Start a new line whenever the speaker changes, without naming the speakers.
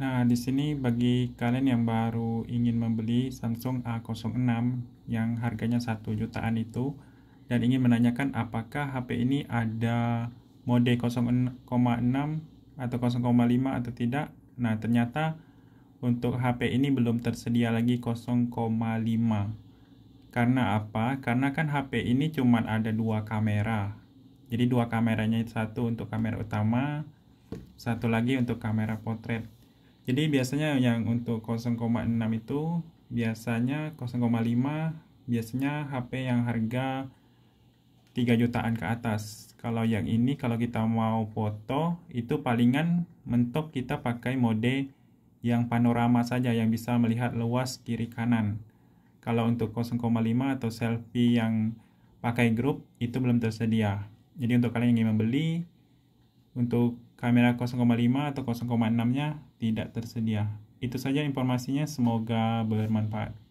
Nah, di sini bagi kalian yang baru ingin membeli Samsung A06 yang harganya 1 jutaan itu dan ingin menanyakan apakah HP ini ada mode 0,6 atau 0,5 atau tidak. Nah, ternyata untuk HP ini belum tersedia lagi 0,5. Karena apa? Karena kan HP ini cuma ada dua kamera. Jadi dua kameranya satu untuk kamera utama, satu lagi untuk kamera potret. Jadi biasanya yang untuk 0,6 itu biasanya 0,5 biasanya HP yang harga 3 jutaan ke atas. Kalau yang ini kalau kita mau foto itu palingan mentok kita pakai mode yang panorama saja yang bisa melihat luas kiri kanan. Kalau untuk 0,5 atau selfie yang pakai grup itu belum tersedia. Jadi untuk kalian yang ingin membeli untuk kamera 0,5 atau 0,6 nya tidak tersedia. Itu saja informasinya, semoga bermanfaat.